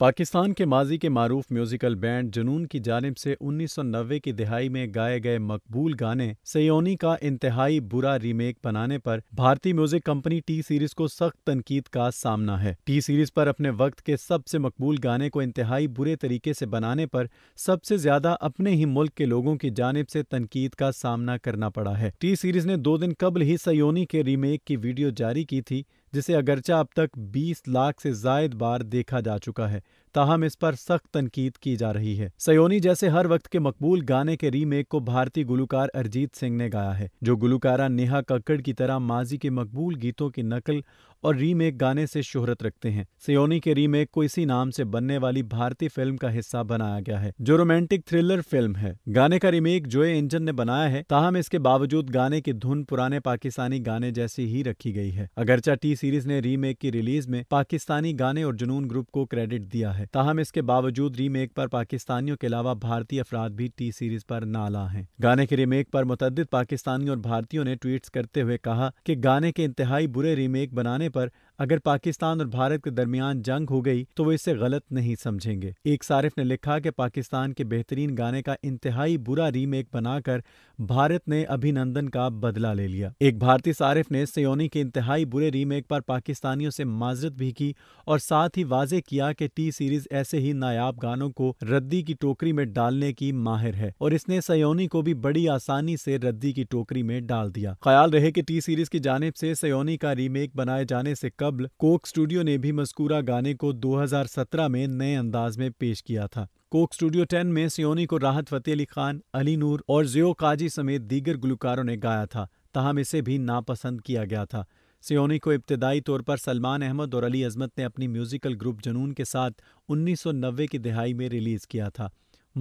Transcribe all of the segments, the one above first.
पाकिस्तान के माजी के मरूफ म्यूज़िकल बैंड जुनून की जानब से उन्नीस सौ नब्बे की दिहाई में गाए गए मकबूल गाने सयोनी का इंतहाई बुरा रीमेक बनाने पर भारतीय म्यूजिक कंपनी टी सीरीज को सख्त तनकीद का सामना है टी सीरीज पर अपने वक्त के सबसे मकबूल गाने को इंतहाई बुरे तरीके से बनाने पर सबसे ज्यादा अपने ही मुल्क के लोगों की जानब से तनकीद का सामना करना पड़ा है टी सीरीज ने दो दिन कबल ही सयोनी के रीमेक की वीडियो जारी की थी जिसे अगरचा अब तक 20 लाख से जायद बार देखा जा चुका है ताहम इस पर सख्त तनकीद की जा रही है सयोनी जैसे हर वक्त के मकबूल गाने के रीमेक को भारतीय गुलकार अरिजीत सिंह ने गाया है जो गुलकारा नेहा कक्कड़ की तरह माजी के मकबूल गीतों की नकल और रीमेक गाने से शोहरत रखते हैं सयोनी के रीमेक को इसी नाम से बनने वाली भारतीय फिल्म का हिस्सा बनाया गया है जो रोमांटिक थ्रिलर फिल्म है गाने का रीमेक जोए इंजन ने बनाया है ताहम इसके बावजूद गाने की धुन पुराने पाकिस्तानी गाने जैसी ही रखी गई है अगरचा टी सीरीज ने रीमेक की रिलीज में पाकिस्तानी गाने और जुनून ग्रुप को क्रेडिट दिया है ताहम इसके बावजूद रीमेक पर पाकिस्तानियों के अलावा भारतीय अफराद भी टी सीरीज पर नाला है गाने के रीमेक पर मुतद पाकिस्तानी और भारतीयों ने ट्वीट करते हुए कहा कि गाने के इंतहाई बुरे रीमेक बनाने पर अगर पाकिस्तान और भारत के दरमियान जंग हो गई तो वो इसे गलत नहीं समझेंगे एक सारिफ ने लिखा कि पाकिस्तान के बेहतरीन गाने का इंतहाई बुरा रीमेक बनाकर भारत ने अभिनंदन का बदला ले लिया एक भारतीय सारिफ ने सयोनी के इंतहाई बुरे रीमेक पर पाकिस्तानियों से माजरत भी की और साथ ही वाजे किया कि टी सीरीज ऐसे ही नायाब गानों को रद्दी की टोकरी में डालने की माहिर है और इसने सयोनी को भी बड़ी आसानी से रद्दी की टोकरी में डाल दिया ख्याल रहे कि टी सीरीज की जानब से सयोनी का रीमेक बनाए जाने से कब कबल कोक स्टूडियो ने भी मस्कूरा गाने को 2017 में नए अंदाज में पेश किया था कोक स्टूडियो 10 में सियोनी को राहत फतेह अली खान अली नूर और जियो काजी समेत दीगर गुलकारों ने गाया था तहम इसे भी नापसंद किया गया था सियोनी को इब्तदाई तौर पर सलमान अहमद और अली अजमत ने अपनी म्यूजिकल ग्रुप जुनून के साथ 1990 की दिहाई में रिलीज़ किया था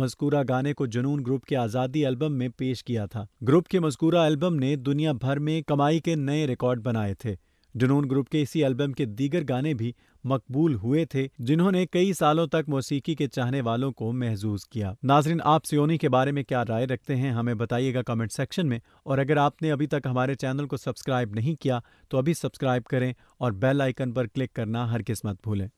मजकूरा गाने को जुनून ग्रुप के आज़ादी एल्बम में पेश किया था ग्रुप के मजकूरा एल्बम ने दुनिया भर में कमाई के नए रिकॉर्ड बनाए थे जुनून ग्रुप के इसी एल्बम के दीगर गाने भी मकबूल हुए थे जिन्होंने कई सालों तक मौसीकी के चाहने वालों को महजूज किया नाजरीन आप सियोनी के बारे में क्या राय रखते हैं हमें बताइएगा कमेंट सेक्शन में और अगर आपने अभी तक हमारे चैनल को सब्सक्राइब नहीं किया तो अभी सब्सक्राइब करें और बेल आइकन पर क्लिक करना हर किस्मत भूलें